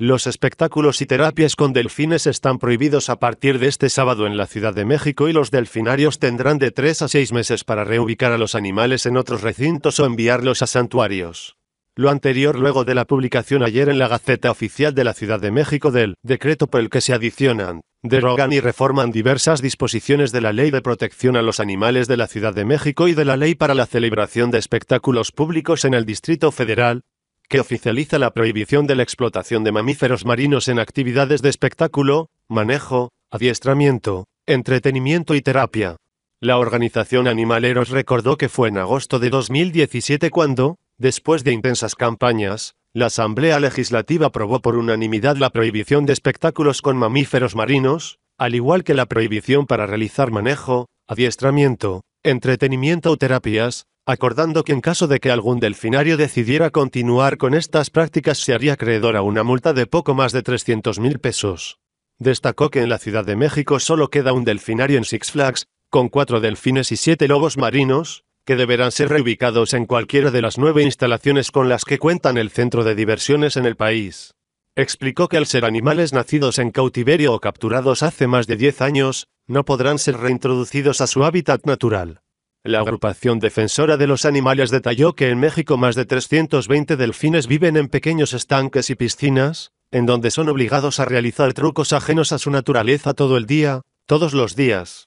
Los espectáculos y terapias con delfines están prohibidos a partir de este sábado en la Ciudad de México y los delfinarios tendrán de tres a seis meses para reubicar a los animales en otros recintos o enviarlos a santuarios. Lo anterior luego de la publicación ayer en la Gaceta Oficial de la Ciudad de México del decreto por el que se adicionan, derogan y reforman diversas disposiciones de la Ley de Protección a los Animales de la Ciudad de México y de la Ley para la Celebración de Espectáculos Públicos en el Distrito Federal, que oficializa la prohibición de la explotación de mamíferos marinos en actividades de espectáculo, manejo, adiestramiento, entretenimiento y terapia. La organización Animaleros recordó que fue en agosto de 2017 cuando, después de intensas campañas, la Asamblea Legislativa aprobó por unanimidad la prohibición de espectáculos con mamíferos marinos, al igual que la prohibición para realizar manejo, adiestramiento, entretenimiento o terapias, acordando que en caso de que algún delfinario decidiera continuar con estas prácticas se haría a una multa de poco más de 300 mil pesos. Destacó que en la Ciudad de México solo queda un delfinario en Six Flags, con cuatro delfines y siete lobos marinos, que deberán ser reubicados en cualquiera de las nueve instalaciones con las que cuentan el centro de diversiones en el país. Explicó que al ser animales nacidos en cautiverio o capturados hace más de 10 años, no podrán ser reintroducidos a su hábitat natural. La agrupación defensora de los animales detalló que en México más de 320 delfines viven en pequeños estanques y piscinas, en donde son obligados a realizar trucos ajenos a su naturaleza todo el día, todos los días.